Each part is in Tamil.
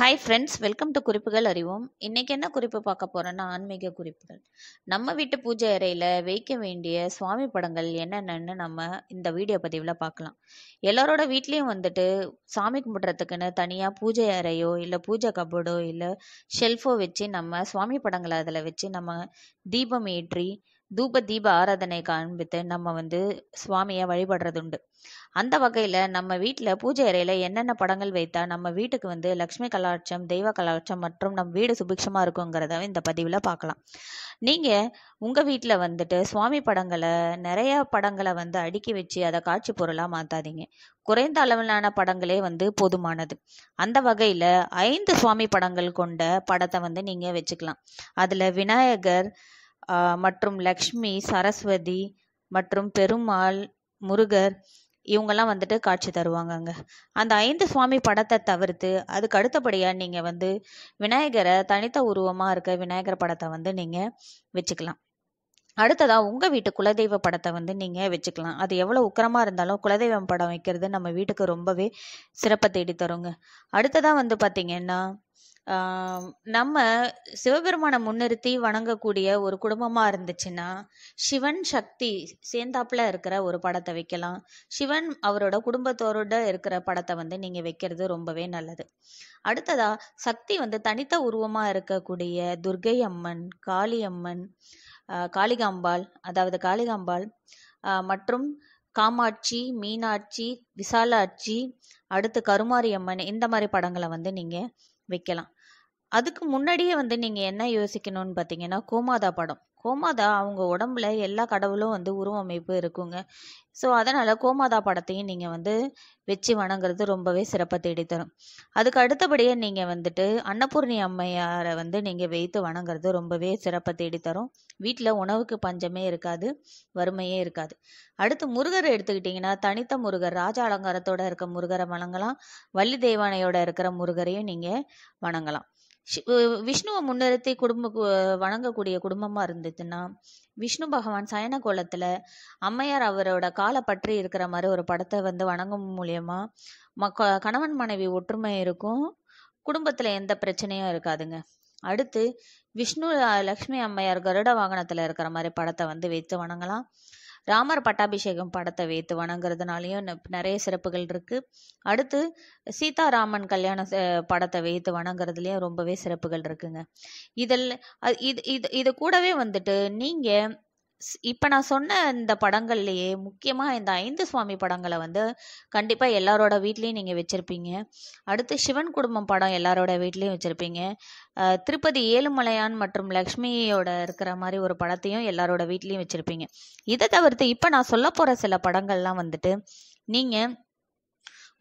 ஹாய் ஃப்ரெண்ட்ஸ் வெல்கம் டு குறிப்புகள் அறிவோம் இன்றைக்கி என்ன குறிப்பு பார்க்க போகிறோன்னா ஆன்மீக குறிப்புகள் நம்ம வீட்டு பூஜை அறையில் வைக்க வேண்டிய சுவாமி படங்கள் என்னென்னு நம்ம இந்த வீடியோ பதிவில் பார்க்கலாம் எல்லாரோட வீட்லேயும் வந்துட்டு சாமி கும்பிட்றதுக்குன்னு தனியாக பூஜை அறையோ இல்லை பூஜை கபோர்டோ இல்லை ஷெல்ஃபோ வச்சு நம்ம சுவாமி படங்களை அதில் வச்சு நம்ம தீபம் ஏற்றி தூப தீப ஆராதனை காண்பித்து நம்ம வந்து சுவாமியை வழிபடுறது உண்டு அந்த வகையில் நம்ம வீட்டில் பூஜை அறையில் என்னென்ன படங்கள் வைத்தா நம்ம வீட்டுக்கு வந்து லக்ஷ்மி கலாட்சம் தெய்வ கலாட்சம் மற்றும் நம் வீடு சுபிக்ஷமாக இருக்குங்கிறத இந்த பதிவில் பார்க்கலாம் நீங்கள் உங்கள் வீட்டில் வந்துட்டு சுவாமி படங்களை நிறைய படங்களை வந்து அடுக்கி வச்சு அதை காட்சி பொருளாக மாற்றாதீங்க குறைந்த அளவிலான படங்களே வந்து போதுமானது அந்த வகையில் ஐந்து சுவாமி படங்கள் கொண்ட படத்தை வந்து நீங்கள் வச்சுக்கலாம் அதில் விநாயகர் மற்றும் லக்ஷ்மி சரஸ்வதி மற்றும் பெருமாள் முருகர் இவங்கெல்லாம் வந்துட்டு காட்சி தருவாங்கங்க அந்த ஐந்து சுவாமி படத்தை தவிர்த்து அதுக்கு அடுத்தபடியாக நீங்கள் வந்து விநாயகரை தனித்த உருவமாக இருக்க விநாயகர் படத்தை வந்து நீங்கள் வச்சுக்கலாம் அடுத்ததாக உங்கள் வீட்டு குலதெய்வ படத்தை வந்து நீங்கள் வச்சுக்கலாம் அது எவ்வளோ உக்கரமாக இருந்தாலும் குலதெய்வம் படம் வைக்கிறது நம்ம வீட்டுக்கு ரொம்பவே சிறப்பை தேடி தருங்க அடுத்ததாக வந்து பார்த்திங்கன்னா நம்ம சிவபெருமானை முன்னிறுத்தி வணங்கக்கூடிய ஒரு குடும்பமாக இருந்துச்சுன்னா சிவன் சக்தி சேர்ந்தாப்புல இருக்கிற ஒரு படத்தை வைக்கலாம் சிவன் அவரோட குடும்பத்தோரோட இருக்கிற படத்தை வந்து நீங்கள் வைக்கிறது ரொம்பவே நல்லது அடுத்ததா சக்தி வந்து தனித்த உருவமாக இருக்கக்கூடிய துர்கை அம்மன் காளியம்மன் காளிகாம்பாள் அதாவது காளிகாம்பாள் மற்றும் காமாட்சி மீனாட்சி விசாலாட்சி அடுத்து கருமாரியம்மன் இந்த மாதிரி படங்களை வந்து நீங்கள் வைக்கலாம் அதுக்கு முன்னாடியே வந்து நீங்கள் என்ன யோசிக்கணும்னு பார்த்தீங்கன்னா கோமாதா படம் கோமாதா அவங்க உடம்புல எல்லா கடவுளும் வந்து உருவமைப்பு இருக்குங்க ஸோ அதனால் கோமாதா படத்தையும் நீங்கள் வந்து வச்சு வணங்குறது ரொம்பவே சிறப்பை தேடித்தரும் அதுக்கு அடுத்தபடியே நீங்கள் வந்துட்டு அன்னபூர்ணி அம்மையாரை வந்து நீங்கள் வைத்து வணங்குறது ரொம்பவே சிறப்பை தேடித்தரும் வீட்டில் உணவுக்கு பஞ்சமே இருக்காது வறுமையே இருக்காது அடுத்து முருகரை எடுத்துக்கிட்டிங்கன்னா தனித்த முருகர் ராஜ அலங்காரத்தோடு இருக்க முருகரை வணங்கலாம் வள்ளி தெய்வானையோட இருக்கிற முருகரையும் நீங்கள் வணங்கலாம் விஷ்ணுவை முன்னிறுத்தி குடும்ப வணங்கக்கூடிய குடும்பமாக இருந்ததுன்னா விஷ்ணு பகவான் சயன கோலத்தில் அம்மையார் அவரோட காலை பற்றி இருக்கிற மாதிரி ஒரு படத்தை வந்து வணங்கும் மூலியமா மக்க கணவன் மனைவி ஒற்றுமை இருக்கும் குடும்பத்தில் எந்த பிரச்சனையும் இருக்காதுங்க அடுத்து விஷ்ணு லக்ஷ்மி அம்மையார் கருட வாகனத்தில் இருக்கிற மாதிரி படத்தை வந்து வைத்து வணங்கலாம் ராமர் பட்டாபிஷேகம் படத்தை வைத்து வணங்குறதுனாலையும் நிறைய சிறப்புகள் இருக்குது அடுத்து சீதாராமன் கல்யாண படத்தை வைத்து வணங்குறதுலயும் ரொம்பவே சிறப்புகள் இருக்குங்க இதில் இது இது இது கூடவே வந்துட்டு நீங்கள் இப்போ நான் சொன்ன இந்த படங்கள்லையே முக்கியமாக இந்த ஐந்து சுவாமி படங்களை வந்து கண்டிப்பாக எல்லாரோட வீட்லேயும் நீங்கள் வச்சுருப்பீங்க அடுத்து சிவன் குடும்பம் படம் எல்லாரோட வீட்லேயும் வச்சுருப்பீங்க திருப்பதி ஏழுமலையான் மற்றும் லக்ஷ்மியோட இருக்கிற மாதிரி ஒரு படத்தையும் எல்லாரோட வீட்லேயும் வச்சுருப்பீங்க இதை தவிர்த்து இப்போ நான் சொல்ல போகிற சில படங்கள்லாம் வந்துட்டு நீங்கள்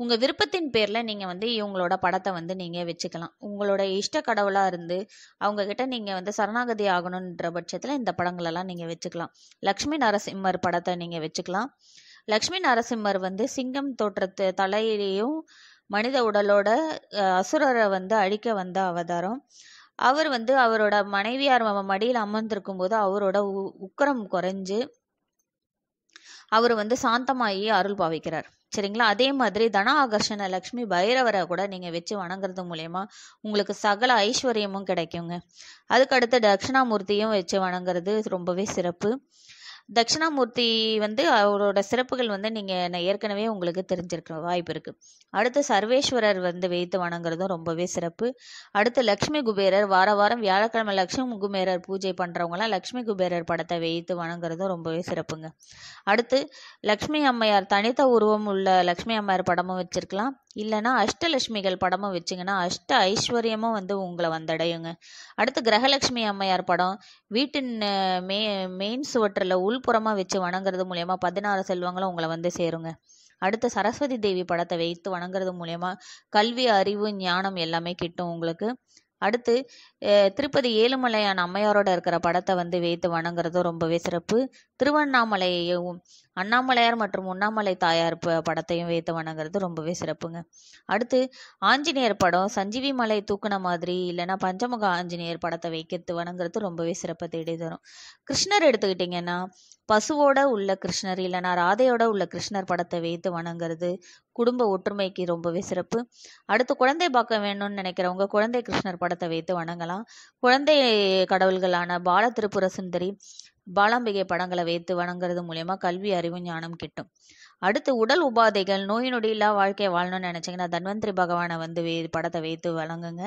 உங்கள் விருப்பத்தின் பேரில் நீங்கள் வந்து இவங்களோட படத்தை வந்து நீங்கள் வச்சுக்கலாம் உங்களோட இஷ்ட கடவுளாக இருந்து அவங்கக்கிட்ட நீங்கள் வந்து சரணாகதி ஆகணுன்ற பட்சத்தில் இந்த படங்களெல்லாம் நீங்கள் வச்சுக்கலாம் லக்ஷ்மி நரசிம்மர் படத்தை நீங்கள் வச்சுக்கலாம் லக்ஷ்மி நரசிம்மர் வந்து சிங்கம் தோற்றத்து தலையிலையும் மனித உடலோட அசுரரை வந்து அழிக்க வந்த அவதாரம் அவர் வந்து அவரோட மனைவியார் மடியில் அமர்ந்திருக்கும் போது அவரோட உக்கரம் குறைஞ்சு அவர் வந்து சாந்தமாயி அருள் பாவிக்கிறார் சரிங்களா அதே மாதிரி தன ஆகர்ஷண லக்ஷ்மி பைரவரை கூட நீங்கள் வச்சு வணங்குறது மூலயமா உங்களுக்கு சகல ஐஸ்வர்யமும் கிடைக்குங்க அதுக்கடுத்து தட்சிணாமூர்த்தியும் வச்சு வணங்குறது ரொம்பவே சிறப்பு தட்சிணாமூர்த்தி வந்து அவரோட சிறப்புகள் வந்து நீங்கள் ஏற்கனவே உங்களுக்கு தெரிஞ்சிருக்கிற வாய்ப்பு இருக்குது அடுத்து சர்வேஸ்வரர் வந்து வைத்து வணங்குறதும் ரொம்பவே சிறப்பு அடுத்து லக்ஷ்மி குபேரர் வார வாரம் வியாழக்கிழமை லக்ஷ்மி குபேரர் பூஜை பண்ணுறவங்களாம் லக்ஷ்மி குபேரர் படத்தை வைத்து வணங்குறதும் ரொம்பவே சிறப்புங்க அடுத்து லக்ஷ்மி அம்மையார் தனித்த உருவம் உள்ள லக்ஷ்மி அம்மையார் படமும் வச்சுருக்கலாம் இல்லைனா அஷ்டலட்சுமிகள் படமும் வச்சிங்கன்னா அஷ்ட ஐஸ்வர்யமும் வந்து உங்களை வந்தடையுங்க அடுத்து கிரகலட்சுமி அம்மையார் படம் வீட்டின் மே மெயின் சுவற்றில் உள்புறமாக வச்சு வணங்குறது மூலயமா பதினாறு செல்வங்களும் உங்களை வந்து சேருங்க அடுத்து சரஸ்வதி தேவி படத்தை வைத்து வணங்குறது மூலயமா கல்வி அறிவு ஞானம் எல்லாமே கிட்டும் உங்களுக்கு அடுத்து திருப்பதி ஏழுமலையான் அம்மையாரோட இருக்கிற படத்தை வந்து வைத்து வணங்குறதும் ரொம்பவே சிறப்பு திருவண்ணாமலையையும் அண்ணாமலையார் மற்றும் உண்ணாமலை தாயார் படத்தையும் வைத்து வணங்குறது ரொம்பவே சிறப்புங்க அடுத்து ஆஞ்சநேயர் படம் சஞ்சீவி மலை தூக்குன மாதிரி இல்லைன்னா பஞ்சமுக ஆஞ்சநேயர் படத்தை வைக்கிறது வணங்குறது ரொம்பவே சிறப்பை தேடி தரும் கிருஷ்ணர் எடுத்துக்கிட்டிங்கன்னா பசுவோட உள்ள கிருஷ்ணர் இல்லைன்னா ராதையோட உள்ள கிருஷ்ணர் படத்தை வைத்து வணங்குறது குடும்ப ஒற்றுமைக்கு ரொம்பவே சிறப்பு அடுத்து குழந்தை பார்க்க வேணும்னு நினைக்கிறவங்க குழந்தை கிருஷ்ணர் படத்தை வைத்து வணங்கலாம் குழந்தை கடவுள்களான பால திருப்புர சுந்தரி பாலாம்பிகை படங்களை வைத்து வணங்குறது மூலயமா கல்வி அறிவு ஞானம் கிட்டும் அடுத்து உடல் உபாதைகள் நோய் நொடி இல்லா வாழ்க்கையை வாழணும்னு நினைச்சீங்கன்னா தன்வந்திரி பகவானை வந்து வே படத்தை வைத்து வழங்குங்க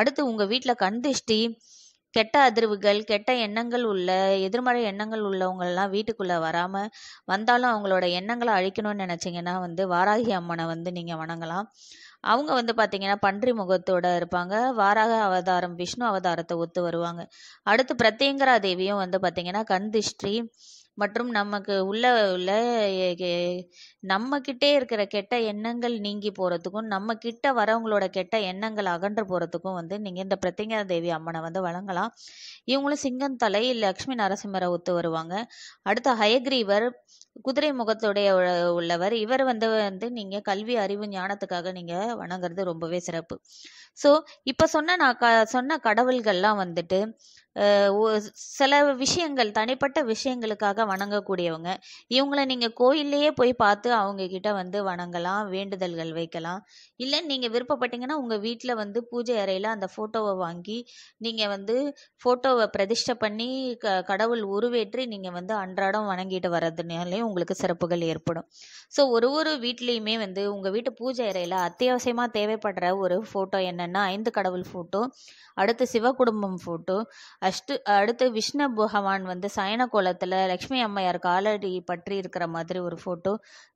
அடுத்து உங்கள் வீட்டில் கந்திஷ்டி கெட்ட அதிர்வுகள் கெட்ட எண்ணங்கள் உள்ள எதிர்மறை எண்ணங்கள் உள்ளவங்கள்லாம் வீட்டுக்குள்ளே வராமல் வந்தாலும் அவங்களோட எண்ணங்களை அழிக்கணும்னு நினச்சிங்கன்னா வந்து வாராகி அம்மனை வந்து நீங்கள் வணங்கலாம் அவங்க வந்து பாத்தீங்கன்னா பன்றி முகத்தோட இருப்பாங்க வாராக அவதாரம் விஷ்ணு அவதாரத்தை ஒத்து வருவாங்க அடுத்து பிரத்யங்கரா தேவியும் வந்து பாத்தீங்கன்னா கண் மற்றும் நமக்கு உள்ள உள்ள நம்ம கிட்டே இருக்கிற கெட்ட எண்ணங்கள் நீங்கி போறதுக்கும் நம்ம கிட்ட வரவங்களோட கெட்ட எண்ணங்கள் அகன்று போறதுக்கும் வந்து நீங்க இந்த பிரத்யங்கா தேவி அம்மனை வந்து வழங்கலாம் இவங்களும் சிங்கம் தலை லக்ஷ்மி நரசிம்மரை ஒத்து வருவாங்க அடுத்த ஹயக்ரீவர் குதிரை முகத்துடைய உள்ளவர் இவர் வந்து வந்து நீங்க கல்வி அறிவு ஞானத்துக்காக நீங்க வணங்குறது ரொம்பவே சிறப்பு ஸோ இப்போ சொன்ன நான் க சொன்ன கடவுள்கள்லாம் வந்துட்டு சில விஷயங்கள் தனிப்பட்ட விஷயங்களுக்காக வணங்கக்கூடியவங்க இவங்களை நீங்கள் கோயில்லையே போய் பார்த்து அவங்கக்கிட்ட வந்து வணங்கலாம் வேண்டுதல்கள் வைக்கலாம் இல்லை நீங்கள் விருப்பப்பட்டீங்கன்னா உங்கள் வீட்டில் வந்து பூஜை அறையில் அந்த ஃபோட்டோவை வாங்கி நீங்கள் வந்து ஃபோட்டோவை பிரதிஷ்டை பண்ணி க கடவுள் உருவேற்றி நீங்கள் வந்து அன்றாடம் வணங்கிட்டு வர்றதுனாலேயும் உங்களுக்கு சிறப்புகள் ஏற்படும் ஸோ ஒரு ஒரு வீட்லேயுமே வந்து உங்கள் வீட்டு பூஜை அறையில் அத்தியாவசியமாக தேவைப்படுற ஒரு ஃபோட்டோ என்னென்னா ஐந்து கடவுள் ஃபோட்டோ அடுத்து சிவ குடும்பம் ஃபோட்டோ அஷ்டு அடுத்து விஷ்ணு பகவான் வந்து சயன கோலத்தில் லக்ஷ்மி அம்மையார் காலடி பற்றி இருக்கிற மாதிரி ஒரு ஃபோட்டோ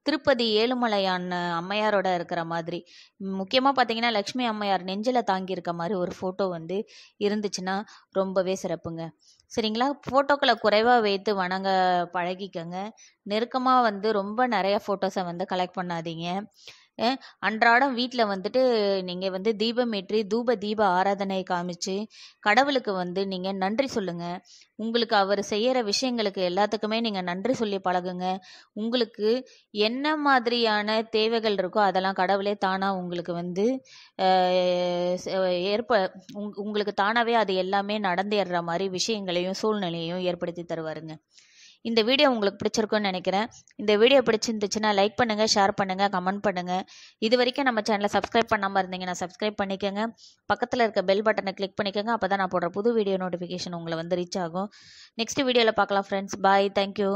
திருப்பதி ஏழுமலையான் அம்மையாரோட இருக்கிற மாதிரி முக்கியமாக பார்த்தீங்கன்னா லக்ஷ்மி அம்மையார் நெஞ்சில் தாங்கியிருக்க மாதிரி ஒரு ஃபோட்டோ வந்து இருந்துச்சுன்னா ரொம்பவே சிறப்புங்க சரிங்களா ஃபோட்டோக்களை குறைவாக வைத்து வணங்க பழகிக்கங்க நெருக்கமாக வந்து ரொம்ப நிறைய ஃபோட்டோஸை வந்து கலெக்ட் பண்ணாதீங்க அன்றாடம் வீட்டில் வந்துட்டு நீங்கள் வந்து தீபம் ஏற்றி தூப தீப ஆராதனை காமிச்சு கடவுளுக்கு வந்து நீங்கள் நன்றி சொல்லுங்கள் உங்களுக்கு அவர் செய்கிற விஷயங்களுக்கு எல்லாத்துக்குமே நீங்கள் நன்றி சொல்லி பழகுங்க உங்களுக்கு என்ன மாதிரியான தேவைகள் இருக்கோ அதெல்லாம் கடவுளே தானாக உங்களுக்கு வந்து ஏற்ப உங்களுக்கு தானாகவே அது எல்லாமே நடந்தேற மாதிரி விஷயங்களையும் சூழ்நிலையும் ஏற்படுத்தி தருவாருங்க இந்த வீடியோ உங்களுக்கு பிடிச்சிருக்குன்னு நினைக்கிறேன் இந்த வீடியோ பிடிச்சிருந்துச்சுன்னா லைக் பண்ணுங்கள் ஷேர் பண்ணுங்கள் கமெண்ட் பண்ணுங்கள் இது வரைக்கும் நம்ம சேனலை சப்ஸ்கிரைப் பண்ணாமல் இருந்தீங்கன்னா சப்ஸ்கிரைப் பண்ணிக்கோங்க பக்கத்தில் இருக்க பெல் பட்டனை கிளிக் பண்ணிக்கோங்க அப்போ தான் நான் போடுற புது வீடியோ நோட்டிஃபிகேஷன் உங்களை வந்து ரீச் ஆகும் நெக்ஸ்ட் வீடியோவில் பார்க்கலாம் ஃப்ரெண்ட்ஸ் பாய் தேங்க்யூ